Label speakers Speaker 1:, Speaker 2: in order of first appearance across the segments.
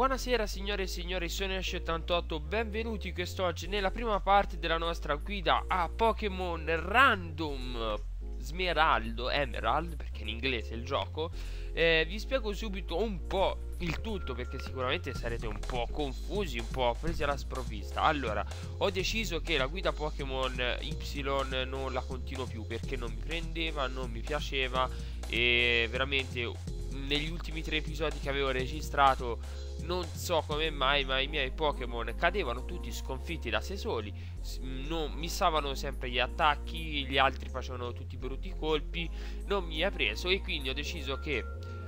Speaker 1: Buonasera signore e signori, sono Ash88, benvenuti quest'oggi nella prima parte della nostra guida a Pokémon Random Smeraldo, Emerald, perché in inglese è il gioco eh, Vi spiego subito un po' il tutto perché sicuramente sarete un po' confusi, un po' presi alla sprovvista Allora, ho deciso che la guida Pokémon Y non la continuo più perché non mi prendeva, non mi piaceva E veramente negli ultimi tre episodi che avevo registrato non so come mai, ma i miei Pokémon cadevano tutti sconfitti da sé soli, mm, non, missavano sempre gli attacchi, gli altri facevano tutti brutti colpi, non mi ha preso e quindi ho deciso che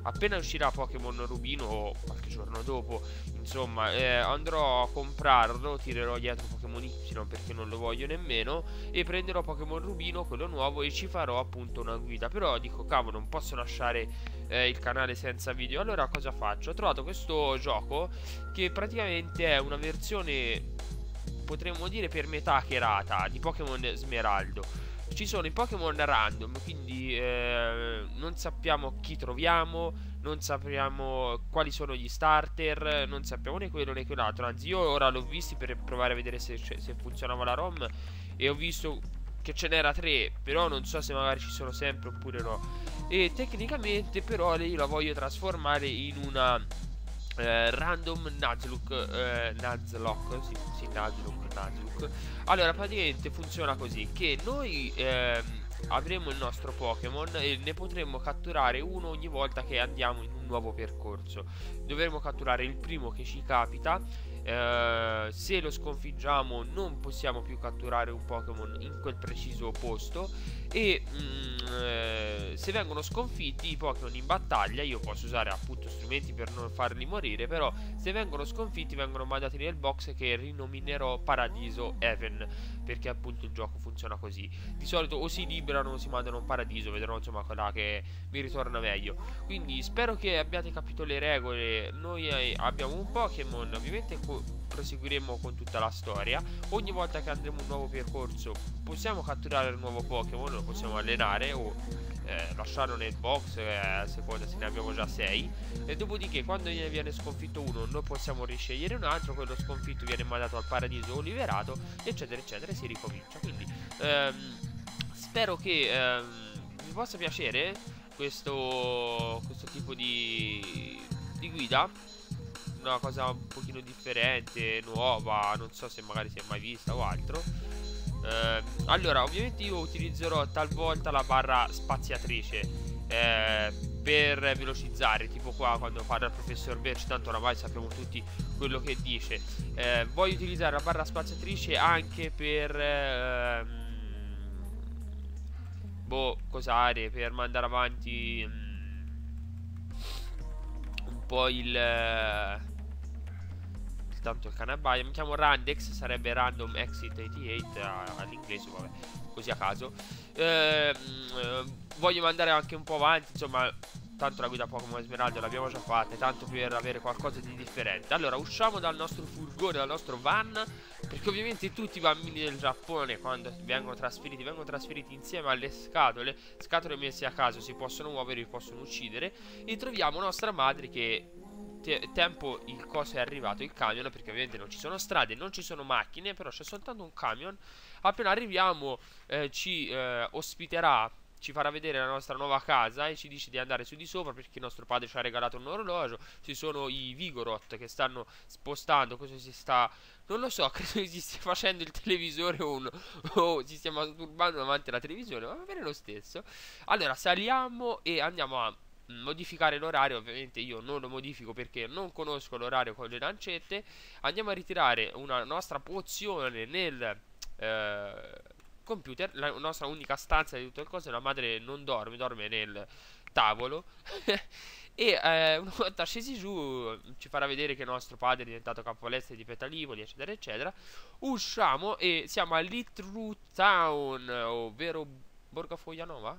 Speaker 1: appena uscirà Pokémon Rubino o qualche giorno dopo Insomma eh, andrò a comprarlo Tirerò dietro Pokémon Y perché non lo voglio nemmeno E prenderò Pokémon Rubino, quello nuovo E ci farò appunto una guida Però dico cavolo non posso lasciare eh, il canale senza video Allora cosa faccio? Ho trovato questo gioco Che praticamente è una versione Potremmo dire per metà hackerata Di Pokémon Smeraldo ci sono i Pokémon random, quindi eh, non sappiamo chi troviamo, non sappiamo quali sono gli starter, non sappiamo né quello né quell'altro. Anzi, io ora l'ho visti per provare a vedere se, se funzionava la ROM e ho visto che ce n'era tre, però non so se magari ci sono sempre oppure no. E tecnicamente però io la voglio trasformare in una eh, random Nuzlocke eh, Nuzlocke, sì, sì Nuzlocke, Nuzlocke Allora praticamente funziona così Che noi ehm, avremo il nostro Pokémon e ne potremo catturare uno ogni volta che andiamo in un nuovo percorso. Dovremo catturare il primo che ci capita eh, se lo sconfiggiamo non possiamo più catturare un Pokémon in quel preciso posto e mm, eh, se vengono sconfitti i Pokémon in battaglia io posso usare appunto strumenti per non farli morire però se vengono sconfitti vengono mandati nel box che rinominerò Paradiso Heaven perché appunto il gioco funziona così di solito o si liberano o si mandano un paradiso vedrò insomma quella che mi ritorna meglio quindi spero che abbiate capito le regole noi eh, abbiamo un Pokémon ovviamente proseguiremo con tutta la storia ogni volta che andremo un nuovo percorso possiamo catturare un nuovo Pokémon lo possiamo allenare o eh, lasciarlo nel box eh, a seconda se ne abbiamo già 6 e dopodiché quando ne viene sconfitto uno noi possiamo riscegliere un altro quello sconfitto viene mandato al paradiso o liberato eccetera eccetera e si ricomincia quindi ehm, spero che ehm, vi possa piacere questo, questo tipo di, di guida una cosa un pochino differente, nuova, non so se magari si è mai vista o altro. Eh, allora, ovviamente io utilizzerò talvolta la barra spaziatrice eh, per velocizzare, tipo qua quando parla il professor Birch, tanto oramai sappiamo tutti quello che dice. Eh, voglio utilizzare la barra spaziatrice anche per... Ehm, boh, cos'are, per mandare avanti... Mh, mm, un po' il... Eh, tanto il canabaia. Mi chiamo Randex, sarebbe Random Exit 88 all'inglese, vabbè, così a caso. Ehm, eh, voglio mandare anche un po' avanti, insomma, tanto la guida Pokémon Esmeralda l'abbiamo già fatta, tanto per avere qualcosa di differente. Allora, usciamo dal nostro furgone, dal nostro van, perché ovviamente tutti i bambini del Giappone quando vengono trasferiti, vengono trasferiti insieme alle scatole, scatole messe a caso, si possono muovere, si possono uccidere, e troviamo nostra madre che te tempo il coso è arrivato, il camion, perché ovviamente non ci sono strade, non ci sono macchine, però c'è soltanto un camion. Appena arriviamo eh, ci eh, ospiterà, ci farà vedere la nostra nuova casa e ci dice di andare su di sopra perché nostro padre ci ha regalato un orologio. Ci sono i Vigorot che stanno spostando, cosa si sta... Non lo so, credo che si stia facendo il televisore o, un, o si stia masturbando davanti alla televisione, ma va bene lo stesso. Allora, saliamo e andiamo a modificare l'orario ovviamente io non lo modifico perché non conosco l'orario con le lancette andiamo a ritirare una nostra pozione nel eh, computer la nostra unica stanza di tutte le cose la madre non dorme dorme nel tavolo e eh, una volta scesi giù ci farà vedere che nostro padre è diventato capo all'estero di Petalivoli eccetera eccetera usciamo e siamo a Little Town ovvero Foglianova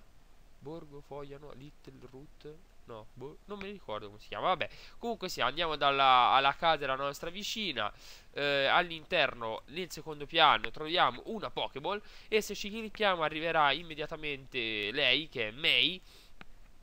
Speaker 1: Borgo, Fogliano, Little Root No, boh, non mi ricordo come si chiama Vabbè, comunque sì, andiamo dalla, alla casa della nostra vicina eh, All'interno, nel secondo piano, troviamo una Pokéball E se ci clicchiamo arriverà immediatamente lei, che è Mei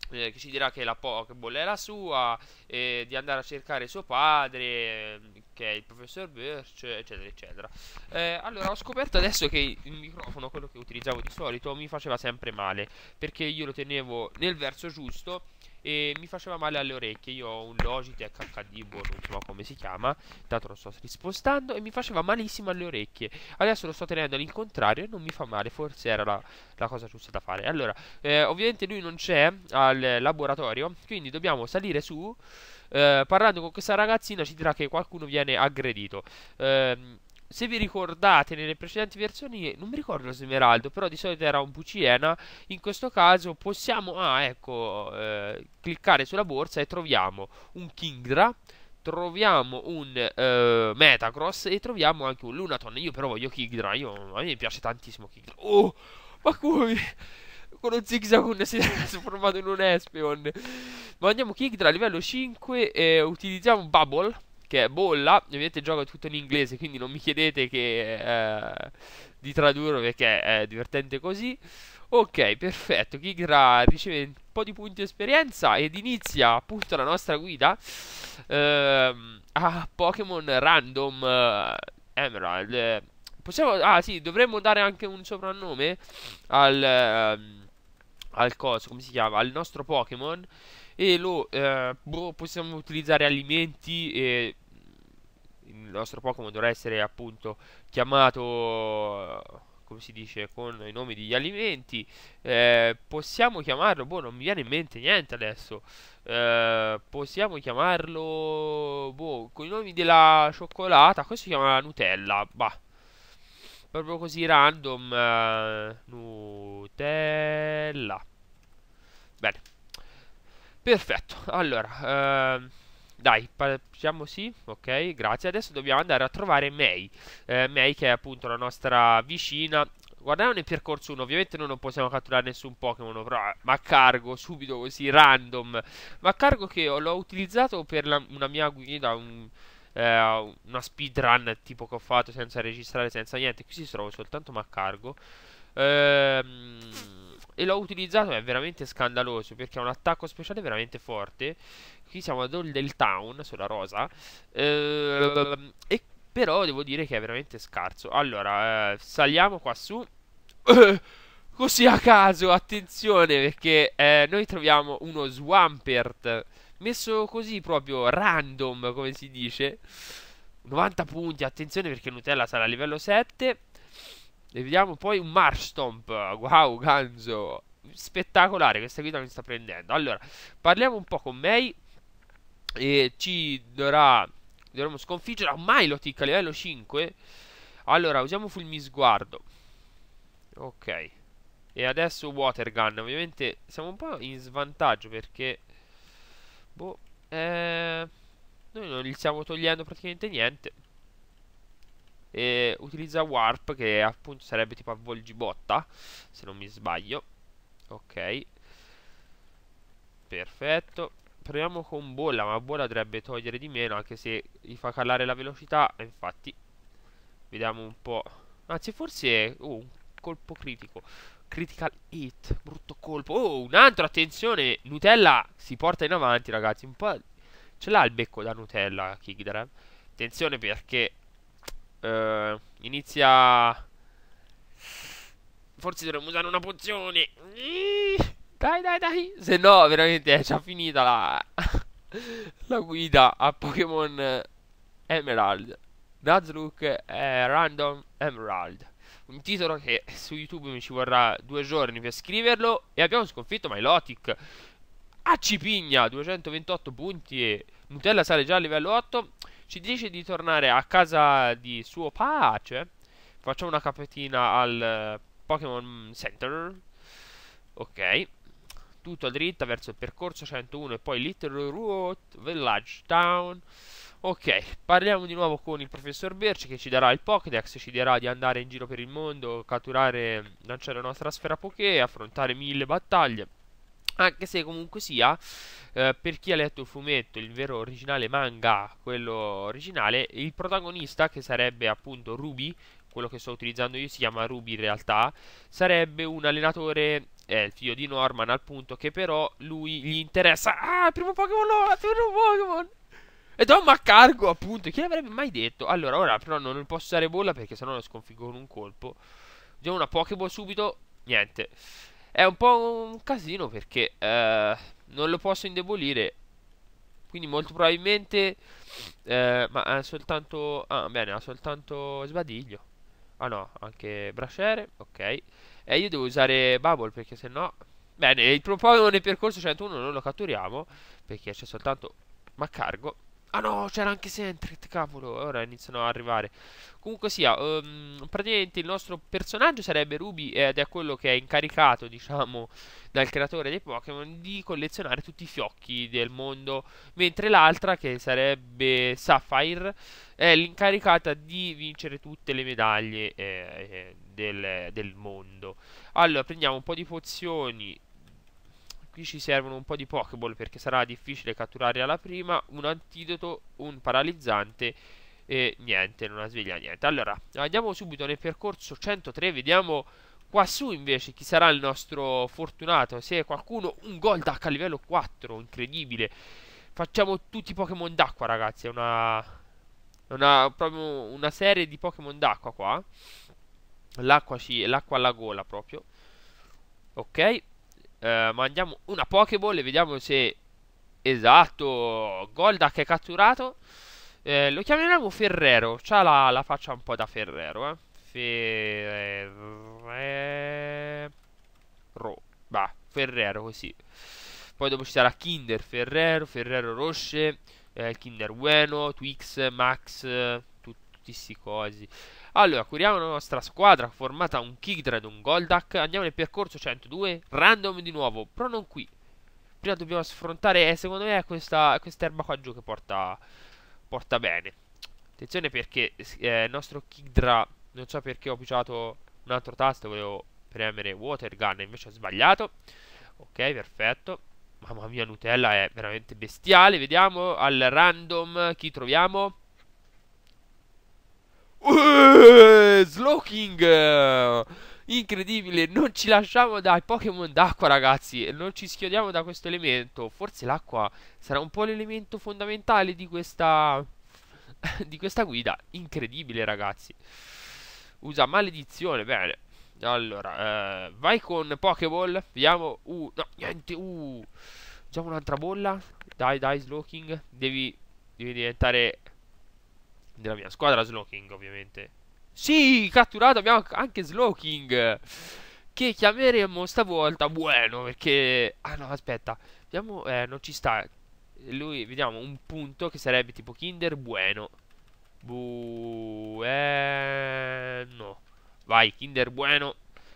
Speaker 1: eh, che ci dirà che la Pokéball è la sua, eh, di andare a cercare suo padre, eh, che è il professor Birch, eccetera, eccetera. Eh, allora, ho scoperto adesso che il microfono, quello che utilizzavo di solito, mi faceva sempre male, perché io lo tenevo nel verso giusto e mi faceva male alle orecchie. Io ho un Logitech HD, boh, non so come si chiama, intanto lo sto rispostando e mi faceva malissimo alle orecchie. Adesso lo sto tenendo all'incontrario e non mi fa male, forse era la, la cosa giusta da fare. Allora, eh, ovviamente lui non c'è al laboratorio, quindi dobbiamo salire su. Eh, parlando con questa ragazzina ci dirà che qualcuno viene aggredito. Eh, se vi ricordate nelle precedenti versioni, non mi ricordo lo smeraldo, però di solito era un Puciena, in questo caso possiamo, ah ecco, eh, cliccare sulla borsa e troviamo un Kingdra, troviamo un eh, Metacross e troviamo anche un Lunaton, io però voglio Kingdra, io, a me piace tantissimo Kingdra, oh, ma come... Con lo Zigzagoon si è trasformato in un Espeon. Mandiamo Kingdra a livello 5 e utilizziamo Bubble che è Bolla, ovviamente gioco tutto in inglese, quindi non mi chiedete che, eh, di tradurlo perché è divertente così. Ok, perfetto, Kigra riceve un po' di punti di esperienza ed inizia appunto la nostra guida ehm, a Pokémon Random eh, Emerald. Possiamo, ah sì, dovremmo dare anche un soprannome al... Ehm, al coso, come si chiama? Al nostro Pokémon e lo eh, boh, possiamo utilizzare alimenti e il nostro Pokémon dovrà essere appunto chiamato come si dice con i nomi degli alimenti eh, possiamo chiamarlo boh non mi viene in mente niente adesso eh, possiamo chiamarlo boh con i nomi della cioccolata questo si chiama Nutella bah proprio così random eh, Nutella bene perfetto allora ehm dai, facciamo sì, ok, grazie. Adesso dobbiamo andare a trovare May, eh, May che è appunto la nostra vicina. Guardiamo nel percorso 1, ovviamente noi non possiamo catturare nessun Pokémon, però eh, cargo subito così, random. Ma cargo che l'ho utilizzato per la, una mia guida, un, eh, una speedrun tipo che ho fatto senza registrare, senza niente. Qui si trova soltanto ma cargo. Ehm e l'ho utilizzato, è veramente scandaloso perché ha un attacco speciale veramente forte. Qui siamo ad Old Town sulla rosa. Ehm, e però devo dire che è veramente scarso. Allora, eh, saliamo qua su. Così a caso, attenzione, perché eh, noi troviamo uno Swampert messo così proprio random, come si dice. 90 punti, attenzione perché Nutella sarà a livello 7. E vediamo poi un Marsh Stomp. Wow, Ganzo. Spettacolare, questa guida mi sta prendendo. Allora, parliamo un po' con May. E ci dovrà... Dovremmo sconfiggere a Milotic a livello 5. Allora, usiamo Fulmisguardo. Ok. E adesso Water Gun. Ovviamente siamo un po' in svantaggio perché... Boh. Eh... Noi non gli stiamo togliendo praticamente niente. E utilizza Warp che appunto sarebbe tipo avvolgibotta, se non mi sbaglio. Ok. Perfetto. Proviamo con bolla, ma bolla dovrebbe togliere di meno anche se gli fa calare la velocità. Infatti, vediamo un po'. Anzi, forse oh, un colpo critico. Critical hit, brutto colpo. Oh, un altro, attenzione. Nutella si porta in avanti, ragazzi. Un po' ce l'ha il becco da Nutella, Kigdram. Attenzione perché Uh, inizia... Forse dovremmo usare una pozione. Dai, dai, dai. Se no, veramente è eh, già finita la... la guida a Pokémon eh, Emerald. Nuzlocke eh, Random Emerald. Un titolo che su YouTube mi ci vorrà due giorni per scriverlo. E abbiamo sconfitto Milotic. A Cipigna, 228 punti e Nutella sale già a livello 8. Ci dice di tornare a casa di suo pace. Facciamo una capetina al eh, Pokémon Center. Ok. Tutto a dritta verso il percorso 101 e poi Little Road Village Town. Ok, parliamo di nuovo con il professor Birch che ci darà il Pokédex, ci dirà di andare in giro per il mondo, catturare, lanciare la nostra sfera Poké, affrontare mille battaglie anche se comunque sia, eh, per chi ha letto il fumetto, il vero originale manga, quello originale, il protagonista, che sarebbe appunto Ruby, quello che sto utilizzando io si chiama Ruby in realtà, sarebbe un allenatore, eh, il figlio di Norman al punto che però lui gli interessa... Ah, primo Pokémon, no, primo Pokémon! Ed è Maccargo appunto, chi l'avrebbe mai detto? Allora, ora però non posso usare bolla perché sennò lo sconfiggo con un colpo. Già una Pokéball subito, niente. È un po' un casino perché eh, non lo posso indebolire. Quindi molto probabilmente... Eh, ma ha soltanto... Ah, bene, ha soltanto sbadiglio. Ah no, anche bracere, ok. E io devo usare bubble perché se no... Bene, il proprio nel percorso 101 cioè non lo catturiamo perché c'è soltanto... Ma cargo Ah no, c'era anche Sentret, cavolo, ora iniziano ad arrivare. Comunque sia, um, praticamente il nostro personaggio sarebbe Ruby ed è quello che è incaricato, diciamo, dal creatore dei Pokémon di collezionare tutti i fiocchi del mondo, mentre l'altra, che sarebbe Sapphire, è l'incaricata di vincere tutte le medaglie eh, eh del, del mondo. Allora, prendiamo un po' di pozioni qui ci servono un po' di Pokéball perché sarà difficile catturare alla prima, un antidoto, un paralizzante e niente, non ha sveglia niente. Allora, andiamo subito nel percorso 103, vediamo quassù invece chi sarà il nostro fortunato, se qualcuno un gol d'acqua a livello 4, incredibile. Facciamo tutti i Pokémon d'acqua ragazzi, è una, una, proprio una serie di Pokémon d'acqua qua. L'acqua alla gola proprio. Ok, eh, mandiamo una Pokéball e vediamo se... Esatto, Golda che è catturato. Eh, lo chiameremo Ferrero. C'ha la, la, faccia un po' da Ferrero, eh. Ferrero. Bah, Ferrero così. Poi dopo ci sarà Kinder, Ferrero, Ferrero Roche, eh, Kinder Bueno, Twix, Max, psicosi. Allora, curiamo la nostra squadra formata da un Kigdred, un Goldak. Andiamo nel percorso 102, random di nuovo, però non qui. Prima dobbiamo sfrontare, eh, secondo me, questa, questa erba qua giù che porta, porta bene. Attenzione perché eh, il nostro Kigdra, non so perché ho picciato un altro tasto, volevo premere Water Gun, invece ho sbagliato. Ok, perfetto. Mamma mia, Nutella è veramente bestiale. Vediamo al random chi troviamo. Uè, eh, Slowking eh, Incredibile Non ci lasciamo dai Pokémon d'acqua ragazzi Non ci schiodiamo da questo elemento Forse l'acqua sarà un po' l'elemento fondamentale di questa Di questa guida Incredibile ragazzi Usa maledizione Bene Allora eh, Vai con Pokéball Vediamo Uh No niente Uh Facciamo un'altra bolla Dai dai Slowking Devi Devi diventare della mia squadra Slowking, ovviamente. Sì, catturato abbiamo anche Slowking. Che chiameremo stavolta Bueno, perché... Ah no, aspetta. Abbiamo... Eh, non ci sta. Lui, vediamo, un punto che sarebbe tipo Kinder Bueno. Bueno. Vai, Kinder Bueno.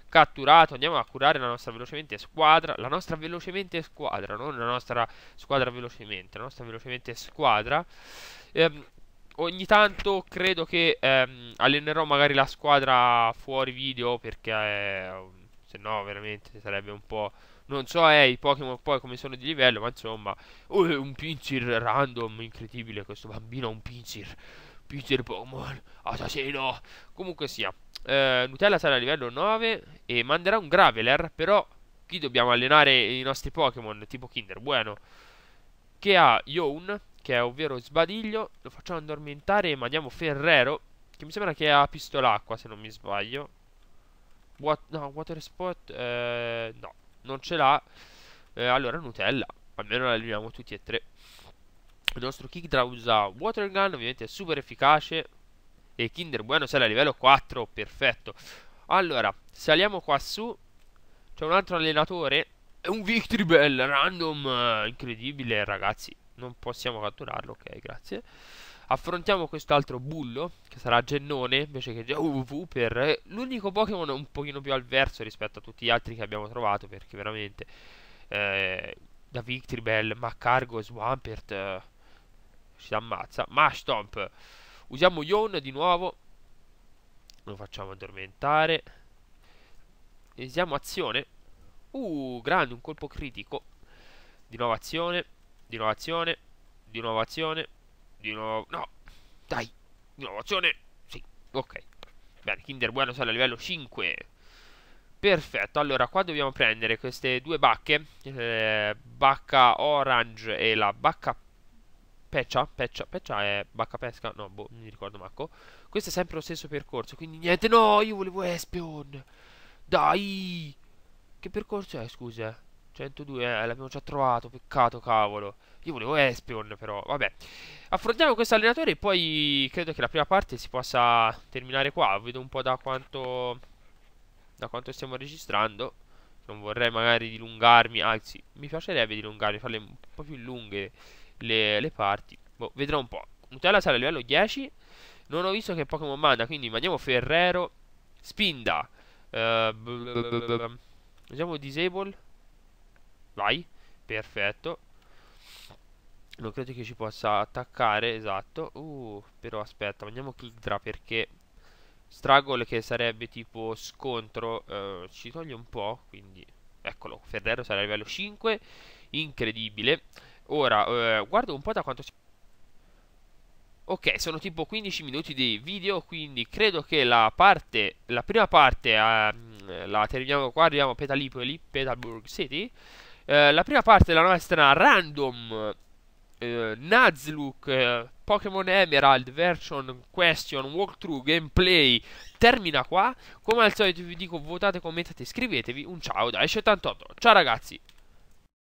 Speaker 1: Catturato, andiamo a curare la nostra velocemente squadra. La nostra velocemente squadra, non la nostra squadra velocemente. La nostra velocemente squadra. Ehm, ogni tanto credo che ehm, allenerò magari la squadra fuori video perché eh, se no veramente sarebbe un po'... Non so eh, i Pokémon poi come sono di livello, ma insomma... Oh, un Pinsir random, incredibile questo bambino, un Pinsir. Pinsir Pokémon, assassino. Comunque sia, eh, Nutella sarà a livello 9 e manderà un Graveler, però qui dobbiamo allenare i nostri Pokémon tipo Kinder Bueno. Che ha Youn, che è ovvero Sbadiglio, lo facciamo addormentare e mandiamo Ferrero, che mi sembra che ha pistolacqua se non mi sbaglio. What, no, Water Spot, eh, no, non ce l'ha. Eh, allora Nutella, almeno la alleviamo tutti e tre. Il nostro Kickdra usa Water Gun, ovviamente è super efficace. E Kinder Bueno sale a livello 4, perfetto. Allora, saliamo qua su. C'è un altro allenatore. È un Victory Bell, random, incredibile ragazzi non possiamo catturarlo, ok, grazie. Affrontiamo quest'altro bullo, che sarà Gennone, invece che UV, per eh, l'unico Pokémon un pochino più avverso rispetto a tutti gli altri che abbiamo trovato, perché veramente... Eh, da Victribel, Macargo, Swampert eh, ci ammazza. Mashtomp. Usiamo Yon di nuovo. Lo facciamo addormentare. Usiamo azione. Uh, grande, un colpo critico. Di nuovo azione. Di nuovo azione. Di nuovo azione. Di nuovo... No! Dai! Di nuovo azione! Sì, ok. Bene, Kinder Bueno sale a livello 5. Perfetto, allora qua dobbiamo prendere queste due bacche, eh, bacca orange e la bacca peccia, peccia, peccia è bacca pesca, no, boh, non mi ricordo manco. Questo è sempre lo stesso percorso, quindi niente, no, io volevo Espion. Dai! Che percorso è, scusa? 102, eh, l'abbiamo già trovato, peccato cavolo. Io volevo Espion però, vabbè. Affrontiamo questo allenatore e poi credo che la prima parte si possa terminare qua. Vedo un po' da quanto, da quanto stiamo registrando. Non vorrei magari dilungarmi, anzi mi piacerebbe dilungarmi, farle un po' più lunghe le, le parti. Boh, vedrò un po'. Nutella sarà a livello 10. Non ho visto che Pokémon manda, quindi mandiamo Ferrero. Spinda. Uh, Usiamo Disable. Vai, perfetto. Non credo che ci possa attaccare, esatto. Uh, però aspetta, mandiamo Kildra perché Struggle che sarebbe tipo scontro eh, ci toglie un po', quindi eccolo, Ferrero sarà a livello 5, incredibile. Ora, eh, guardo un po' da quanto si... Ok, sono tipo 15 minuti di video, quindi credo che la parte, la prima parte eh, la terminiamo qua, arriviamo a Petalipoli, Petalburg City. Eh, la prima parte della nostra random eh, Nuzlocke eh, Pokémon Emerald version question walkthrough gameplay termina qua. Come al solito vi dico votate, commentate, iscrivetevi. Un ciao da Esce88. Ciao ragazzi.